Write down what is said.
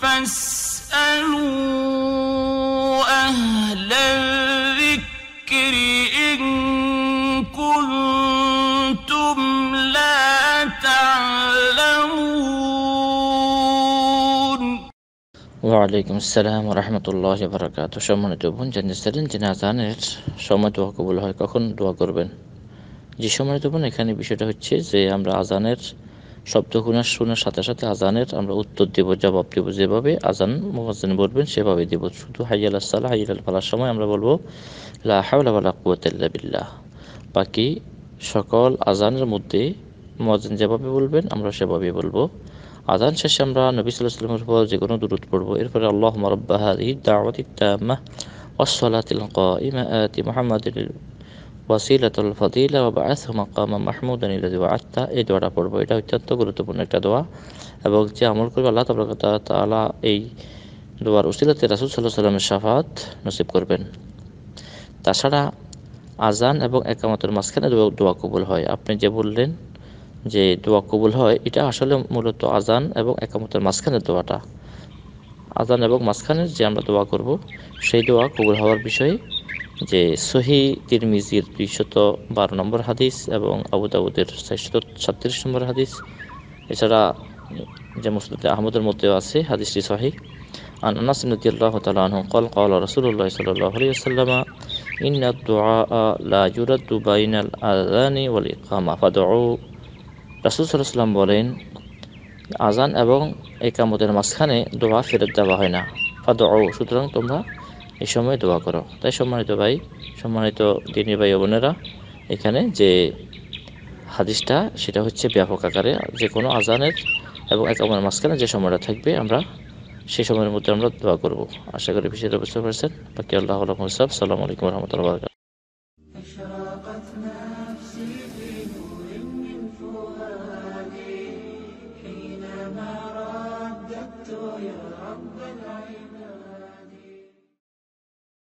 فاسألوا أهل الذكر إن كنتم لا تعلمون وعليكم السلام ورحمة الله وبركاته شمونا توبون جنة سرين جنازان شمونا توبون قبول هاي دعا قربين جي شمونا توبون اخاني بشتا হচ্ছে যে আমরা আজানের শব্দ গুণা শোনার সাথে সাথে আজানের আমরা উত্তর দেব জবাব দেব যেভাবে আজান মোহাম্মদ বলবেন সেভাবে দেব শুধু হাইয়াল সাল্লাহ হাইয়াল ফালার সময় আমরা বলবো লা হাওলা কুয়াতাল্লা বিল্লাহ বাকি সকল আজানের মধ্যে মজান যেভাবে বলবেন আমরা সেভাবে বলবো আজান শেষে আমরা নবী সাল্লাহ সাল্লামের উপর যে কোনো দূরত পড়বো এরপরে আল্লাহ মরব্বাহারি দাওয়াত ইত্তামাহ والصلاة القائمة آت محمد ওয়াসিলাতুল ফদিলা বা আস মাকামা মাহমুদ আনিলাদি ওয়া আত্মা এই দোয়াটা পড়বো এটা অত্যন্ত গুরুত্বপূর্ণ একটা দোয়া এবং যে আমল করবে আল্লাহ তাবরকতা তালা এই দোয়ার উসিলাতে রাসুল সাল্লাহ সাল্লামের সাফাত নসিব করবেন তাছাড়া আজান এবং একামতের মাঝখানে দোয়া কবুল হয় আপনি যে বললেন যে দোয়া কবুল হয় এটা আসলে মূলত আজান এবং একামতের মাঝখানে দোয়াটা আজান এবং মাঝখানে যে আমরা দোয়া করব সেই দোয়া কবুল হওয়ার বিষয়ে যে সহি তিরমিজির দুইশত বারো নম্বর হাদিস এবং আবুদাবুদের চারশত সাতত্রিশ নম্বর হাদিস এছাড়া যে মুসলিদ আহমদের মধ্যেও আছে হাদিসটি সহি আন আনাস রাদিয়াল্লাহু তাআলা আনহু قال قال رسول الله صلى الله عليه وسلم ان الدعاء لا يرد بين الاذان والاقامه فادعوا রাসূল সাল্লাল্লাহু বলেন আজান এবং একামতের মাঝখানে দোয়া ফেরত দেওয়া হয় না ফাদউ সুতরাং তোমরা এই সময় দোয়া করো তাই সম্মানিত ভাই সম্মানিত দিনী ভাই বোনেরা এখানে যে হাদিসটা সেটা হচ্ছে ব্যাপক আকারে যে কোনো আজানের এবং এক আমার মাঝখানে যে সময়টা থাকবে আমরা সেই সময়ের মধ্যে আমরা দোয়া করব আশা করি বিষয়টা বুঝতে পারছেন বাকি আল্লাহ সাহেব সালাম আলাইকুম রহমতুল্লাহ يا رب